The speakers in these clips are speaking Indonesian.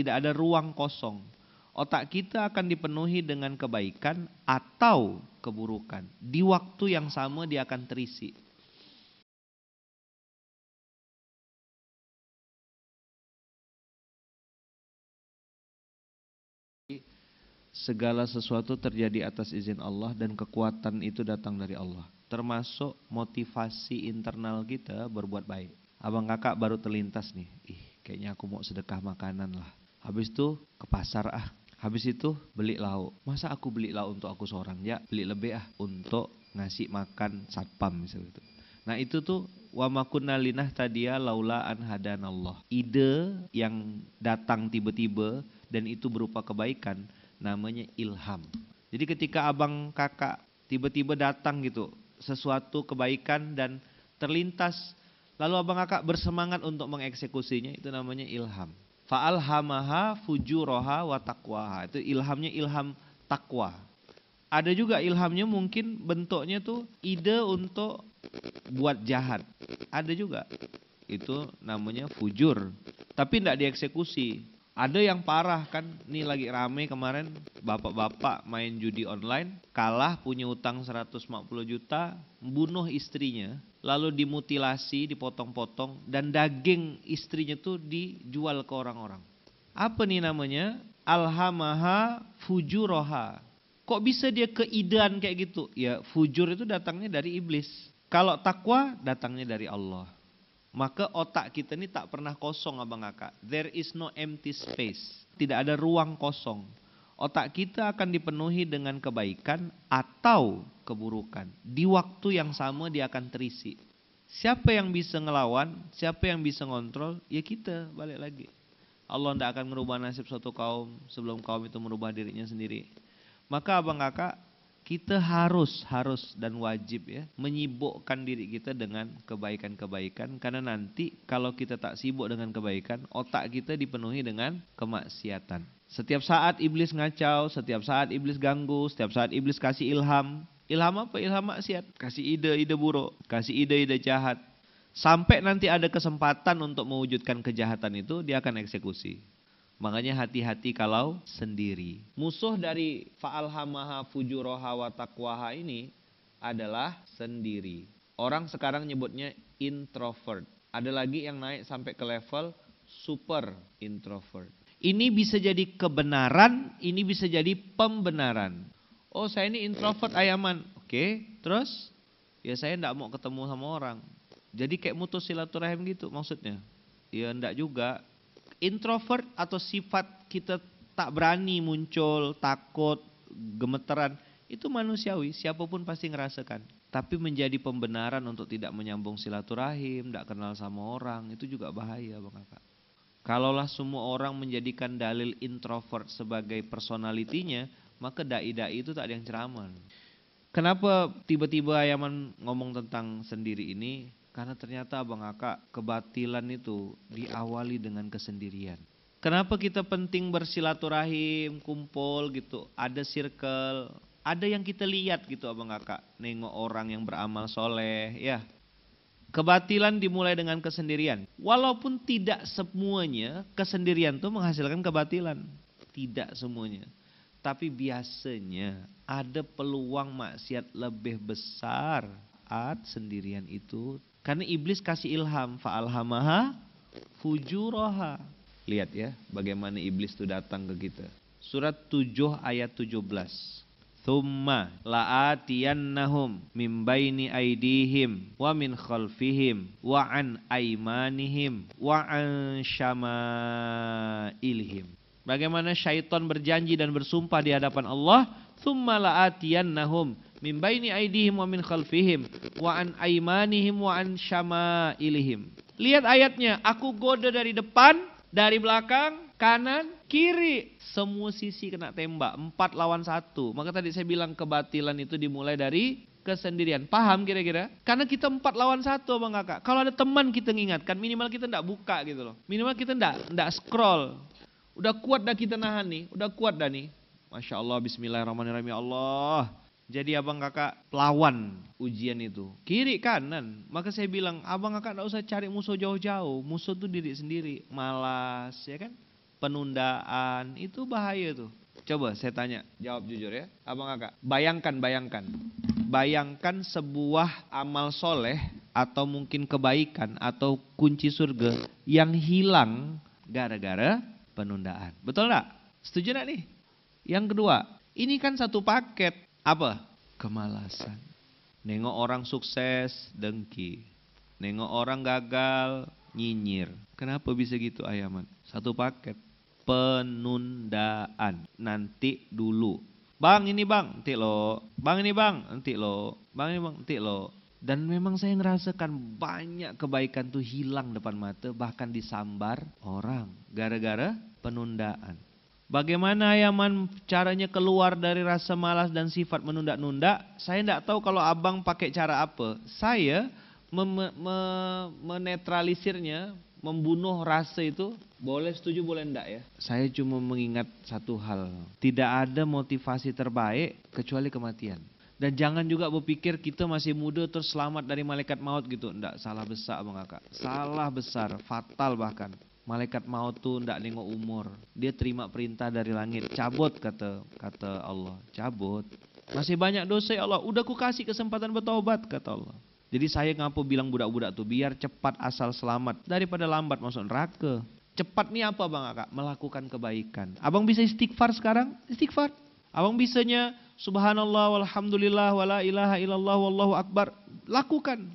tidak ada ruang kosong. Otak kita akan dipenuhi dengan kebaikan atau keburukan. Di waktu yang sama dia akan terisi. segala sesuatu terjadi atas izin Allah dan kekuatan itu datang dari Allah. Termasuk motivasi internal kita berbuat baik. Abang kakak baru terlintas nih, ih kayaknya aku mau sedekah makanan lah. Habis itu ke pasar ah. Habis itu beli lauk. Masa aku beli lauk untuk aku seorang ya? Beli lebih ah untuk ngasih makan satpam misalnya itu. Nah itu tuh wa makunna linah tadia laula an hadanallah. Ide yang datang tiba-tiba dan itu berupa kebaikan namanya ilham. Jadi ketika abang kakak tiba-tiba datang gitu sesuatu kebaikan dan terlintas lalu abang kakak bersemangat untuk mengeksekusinya itu namanya ilham. Fa'alhamaha fujuroha wa taqwaha. Itu ilhamnya ilham takwa. Ada juga ilhamnya mungkin bentuknya tuh ide untuk buat jahat. Ada juga. Itu namanya fujur. Tapi tidak dieksekusi. Ada yang parah kan, ini lagi rame kemarin bapak-bapak main judi online, kalah punya utang 150 juta, bunuh istrinya, lalu dimutilasi, dipotong-potong, dan daging istrinya tuh dijual ke orang-orang. Apa nih namanya? Alhamaha fujuroha. Kok bisa dia keidan kayak gitu? Ya fujur itu datangnya dari iblis. Kalau takwa datangnya dari Allah. Maka otak kita ini tak pernah kosong abang kakak. There is no empty space. Tidak ada ruang kosong. Otak kita akan dipenuhi dengan kebaikan atau keburukan. Di waktu yang sama dia akan terisi. Siapa yang bisa ngelawan, siapa yang bisa ngontrol, ya kita balik lagi. Allah tidak akan merubah nasib suatu kaum sebelum kaum itu merubah dirinya sendiri. Maka abang kakak kita harus harus dan wajib ya menyibukkan diri kita dengan kebaikan-kebaikan karena nanti kalau kita tak sibuk dengan kebaikan otak kita dipenuhi dengan kemaksiatan. Setiap saat iblis ngacau, setiap saat iblis ganggu, setiap saat iblis kasih ilham. Ilham apa? Ilham maksiat. Kasih ide-ide buruk, kasih ide-ide jahat. Sampai nanti ada kesempatan untuk mewujudkan kejahatan itu, dia akan eksekusi. Makanya hati-hati kalau sendiri. Musuh dari fa'alhamaha fujuroha wa taqwaha ini adalah sendiri. Orang sekarang nyebutnya introvert. Ada lagi yang naik sampai ke level super introvert. Ini bisa jadi kebenaran, ini bisa jadi pembenaran. Oh saya ini introvert ayaman. Oke, terus? Ya saya tidak mau ketemu sama orang. Jadi kayak mutus silaturahim gitu maksudnya. Ya tidak juga, introvert atau sifat kita tak berani muncul, takut, gemeteran, itu manusiawi, siapapun pasti ngerasakan. Tapi menjadi pembenaran untuk tidak menyambung silaturahim, tidak kenal sama orang, itu juga bahaya Bang Kakak. Kalaulah semua orang menjadikan dalil introvert sebagai personalitinya, maka dai-dai itu tak ada yang ceramah. Kenapa tiba-tiba Ayaman ngomong tentang sendiri ini? Karena ternyata Abang Aka, kebatilan itu diawali dengan kesendirian. Kenapa kita penting bersilaturahim, kumpul gitu, ada circle, ada yang kita lihat gitu Abang Aka, nengok orang yang beramal soleh, ya. Kebatilan dimulai dengan kesendirian. Walaupun tidak semuanya kesendirian itu menghasilkan kebatilan. Tidak semuanya. Tapi biasanya ada peluang maksiat lebih besar saat sendirian itu karena iblis kasih ilham, fa'alhamaha fujuroha. Lihat ya, bagaimana iblis itu datang ke kita. Surat 7 ayat 17. Thumma la'atiyannahum min baini aidihim wa min khalfihim wa an aimanihim wa an syama'ilihim. Bagaimana syaitan berjanji dan bersumpah di hadapan Allah. Thumma la'atiyannahum min baini aidihim wa min khalfihim wa an aimanihim wa an syama'ilihim. Lihat ayatnya, aku goda dari depan, dari belakang, kanan, kiri. Semua sisi kena tembak, empat lawan satu. Maka tadi saya bilang kebatilan itu dimulai dari kesendirian. Paham kira-kira? Karena kita empat lawan satu bang kakak. Kalau ada teman kita ngingatkan, minimal kita ndak buka gitu loh. Minimal kita ndak, ndak scroll. Udah kuat dah kita nahan nih, udah kuat dah nih. Masya Allah, Bismillahirrahmanirrahim, ya Allah. Jadi abang kakak lawan ujian itu. Kiri kanan. Maka saya bilang, abang kakak gak usah cari musuh jauh-jauh. Musuh tuh diri sendiri. Malas, ya kan? Penundaan, itu bahaya tuh. Coba saya tanya, jawab jujur ya. Abang kakak, bayangkan, bayangkan. Bayangkan sebuah amal soleh atau mungkin kebaikan atau kunci surga yang hilang gara-gara penundaan. Betul gak? Setuju gak nih? Yang kedua, ini kan satu paket apa? Kemalasan. Nengok orang sukses, dengki. Nengok orang gagal, nyinyir. Kenapa bisa gitu ayaman? Satu paket. Penundaan. Nanti dulu. Bang ini bang, nanti lo. Bang ini bang, nanti lo. Bang ini bang, nanti lo. Dan memang saya ngerasakan banyak kebaikan tuh hilang depan mata bahkan disambar orang gara-gara penundaan. Bagaimana Yaman caranya keluar dari rasa malas dan sifat menunda-nunda? Saya tidak tahu kalau abang pakai cara apa. Saya mem- me- menetralisirnya, membunuh rasa itu boleh setuju boleh enggak ya? Saya cuma mengingat satu hal, tidak ada motivasi terbaik kecuali kematian. Dan jangan juga berpikir kita masih muda terus selamat dari malaikat maut gitu. Enggak, salah besar abang Kakak. Salah besar, fatal bahkan. Malaikat maut tuh ndak nengok umur. Dia terima perintah dari langit. Cabut kata kata Allah. Cabut. Masih banyak dosa ya Allah. Udah ku kasih kesempatan bertobat kata Allah. Jadi saya ngapa bilang budak-budak tuh biar cepat asal selamat daripada lambat masuk neraka. Cepat nih apa Bang Kak? Melakukan kebaikan. Abang bisa istighfar sekarang? Istighfar. Abang bisanya subhanallah walhamdulillah wala ilaha illallah wallahu akbar. Lakukan.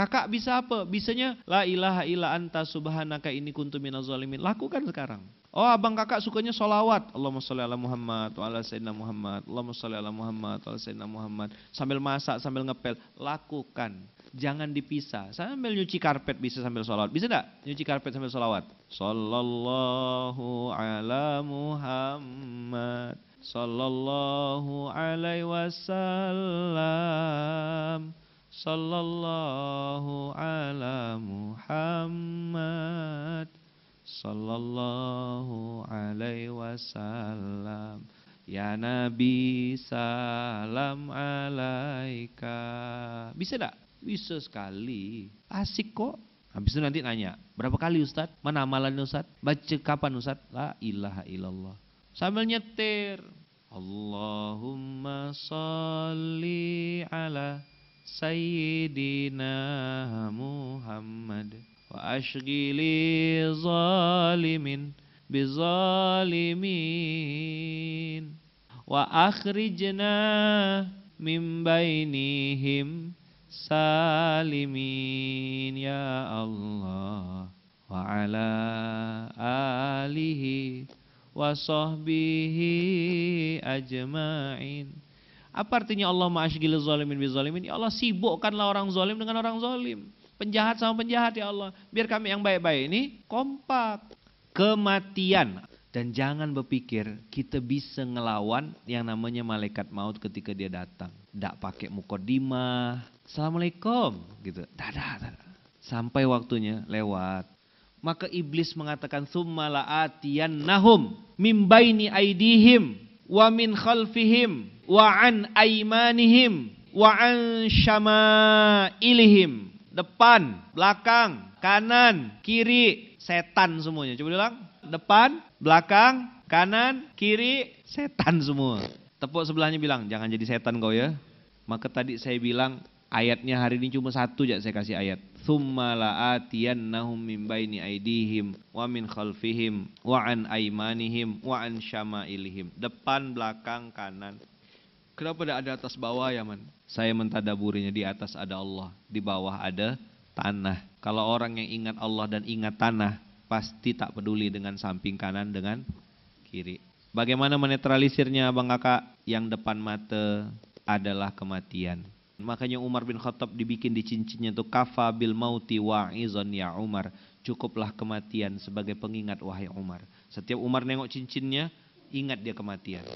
Kakak bisa apa? Bisanya la ilaha illa anta subhanaka ini kuntu zalimin. Lakukan sekarang. Oh abang kakak sukanya solawat. Allahumma sholli ala Muhammad wa ala sayyidina Muhammad. Allahumma sholli ala Muhammad wa ala sayyidina Muhammad. Sambil masak, sambil ngepel. Lakukan. Jangan dipisah. Sambil nyuci karpet bisa sambil solawat. Bisa enggak? Nyuci karpet sambil solawat. Sallallahu ala Muhammad. Sallallahu alaihi wasallam sallallahu ala Muhammad sallallahu alaihi wasallam ya nabi salam alaika bisa enggak bisa sekali asik kok Habis itu nanti nanya, berapa kali Ustadz? Mana amalannya Ustadz? Baca kapan Ustadz? La ilaha illallah. Sambil nyetir. Allahumma salli ala سيدنا محمد وأشغل ظالم بظالمين وأخرجنا من بينهم سالمين يا الله وعلى آله وصحبه أجمعين Apa artinya Allah ma'asyikil zalimin bi zalimin? Ya Allah sibukkanlah orang zalim dengan orang zalim. Penjahat sama penjahat ya Allah. Biar kami yang baik-baik ini kompak. Kematian. Dan jangan berpikir kita bisa ngelawan yang namanya malaikat maut ketika dia datang. Tidak pakai mukodimah. Assalamualaikum. gitu. Dadah, dada. Sampai waktunya lewat. Maka iblis mengatakan summa la'atiyannahum mimbaini aidihim wa min khalfihim wa an aimanihim wa an syama'ilihim. Depan, belakang, kanan, kiri, setan semuanya. Coba bilang, depan, belakang, kanan, kiri, setan semua. Tepuk sebelahnya bilang, jangan jadi setan kau ya. Maka tadi saya bilang, ayatnya hari ini cuma satu aja saya kasih ayat. Thumma la'atiyannahum min baini aidihim wa min khalfihim wa an aimanihim wa an syama'ilihim. Depan, belakang, kanan, Kenapa tidak ada atas bawah ya man? Saya mentadaburinya di atas ada Allah, di bawah ada tanah. Kalau orang yang ingat Allah dan ingat tanah, pasti tak peduli dengan samping kanan dengan kiri. Bagaimana menetralisirnya bang kakak? Yang depan mata adalah kematian. Makanya Umar bin Khattab dibikin di cincinnya itu kafa bil mauti izon ya Umar. Cukuplah kematian sebagai pengingat wahai Umar. Setiap Umar nengok cincinnya, ingat dia kematian.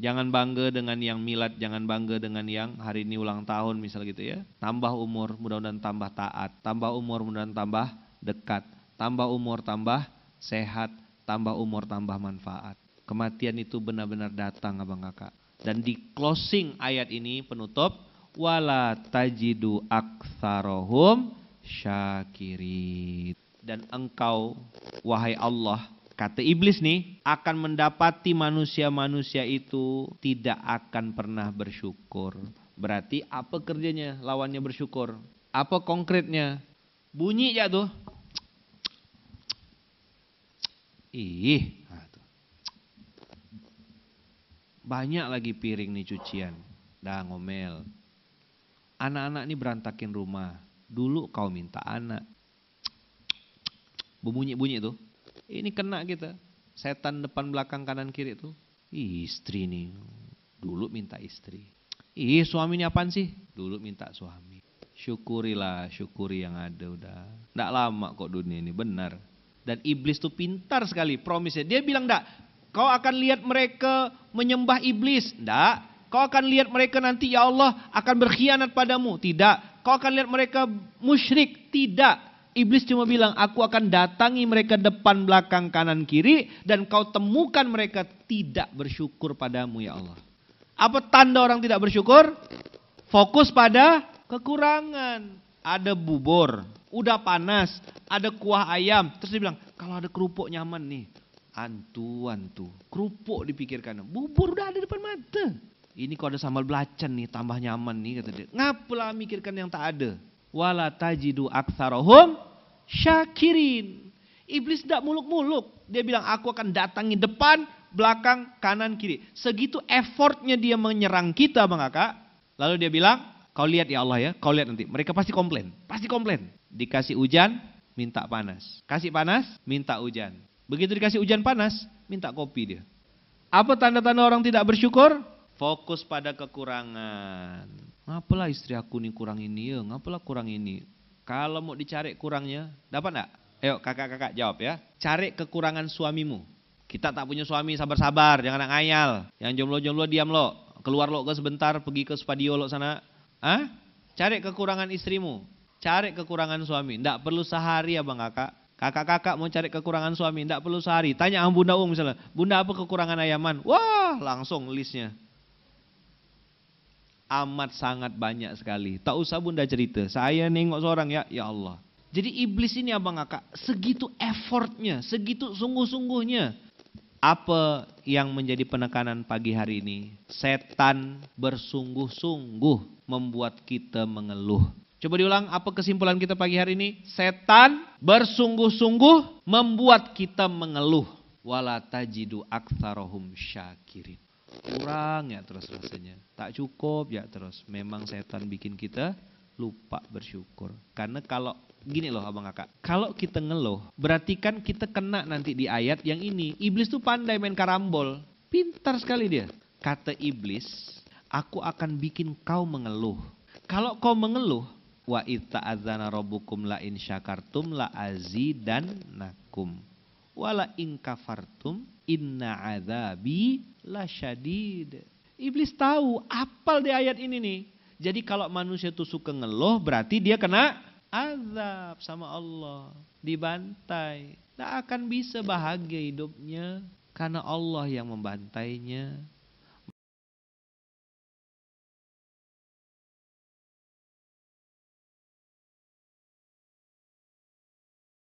Jangan bangga dengan yang milat, jangan bangga dengan yang hari ini ulang tahun misal gitu ya. Tambah umur, mudah-mudahan tambah taat. Tambah umur, mudah-mudahan tambah dekat. Tambah umur, tambah sehat. Tambah umur, tambah manfaat. Kematian itu benar-benar datang abang kakak. Dan di closing ayat ini penutup. Wala tajidu aksarohum syakirin. Dan engkau, wahai Allah, Kata iblis nih akan mendapati manusia-manusia itu tidak akan pernah bersyukur. Berarti apa kerjanya lawannya bersyukur? Apa konkretnya? Bunyi ya tuh. Ih. Ah, Banyak lagi piring nih cucian. Dah ngomel. Anak-anak ini berantakin rumah. Dulu kau minta anak. bunyi bunyi tuh. Ini kena kita. Setan depan belakang kanan kiri itu. Istri nih. Dulu minta istri. Ih suaminya apaan sih? Dulu minta suami. Syukurilah, syukuri yang ada udah. tidak lama kok dunia ini, benar. Dan iblis tuh pintar sekali promise Dia bilang ndak, kau akan lihat mereka menyembah iblis. Ndak, kau akan lihat mereka nanti ya Allah akan berkhianat padamu. Tidak, kau akan lihat mereka musyrik. Tidak, Iblis cuma bilang, aku akan datangi mereka depan, belakang, kanan, kiri. Dan kau temukan mereka tidak bersyukur padamu ya Allah. Apa tanda orang tidak bersyukur? Fokus pada kekurangan. Ada bubur, udah panas, ada kuah ayam. Terus dia bilang, kalau ada kerupuk nyaman nih. Antu, antu. Kerupuk dipikirkan. Bubur udah ada depan mata. Ini kalau ada sambal belacan nih, tambah nyaman nih kata dia. Ngapalah mikirkan yang tak ada wala tajidu aktsarahum syakirin. Iblis tidak muluk-muluk. Dia bilang aku akan datangi depan, belakang, kanan, kiri. Segitu effortnya dia menyerang kita bang kakak. Lalu dia bilang, kau lihat ya Allah ya, kau lihat nanti. Mereka pasti komplain, pasti komplain. Dikasih hujan, minta panas. Kasih panas, minta hujan. Begitu dikasih hujan panas, minta kopi dia. Apa tanda-tanda orang tidak bersyukur? Fokus pada kekurangan. Ngapalah istri aku nih kurang ini ya, ngapalah kurang ini. Kalau mau dicari kurangnya, dapat enggak? Ayo kakak-kakak jawab ya. Cari kekurangan suamimu. Kita tak punya suami, sabar-sabar, jangan ngayal. Yang jomblo-jomblo diam lo, keluar lo ke sebentar, pergi ke spadio lo sana. Ah? Cari kekurangan istrimu, cari kekurangan suami. Tidak perlu sehari ya bang kakak. Kakak-kakak mau cari kekurangan suami, tidak perlu sehari. Tanya sama Bunda Um misalnya, Bunda apa kekurangan ayaman? Wah langsung listnya amat sangat banyak sekali. Tak usah bunda cerita, saya nengok seorang ya, ya Allah. Jadi iblis ini abang kakak, segitu effortnya, segitu sungguh-sungguhnya. Apa yang menjadi penekanan pagi hari ini? Setan bersungguh-sungguh membuat kita mengeluh. Coba diulang apa kesimpulan kita pagi hari ini? Setan bersungguh-sungguh membuat kita mengeluh. Wala tajidu syakirin kurang ya terus rasanya tak cukup ya terus memang setan bikin kita lupa bersyukur karena kalau gini loh abang kakak kalau kita ngeluh berarti kan kita kena nanti di ayat yang ini iblis tuh pandai main karambol pintar sekali dia kata iblis aku akan bikin kau mengeluh kalau kau mengeluh wa ita azana robukum la in syakartum la nakum wala kafartum inna azabi lasyadid. Iblis tahu, apal di ayat ini nih. Jadi kalau manusia itu suka ngeluh berarti dia kena azab sama Allah, dibantai. Tak akan bisa bahagia hidupnya karena Allah yang membantainya.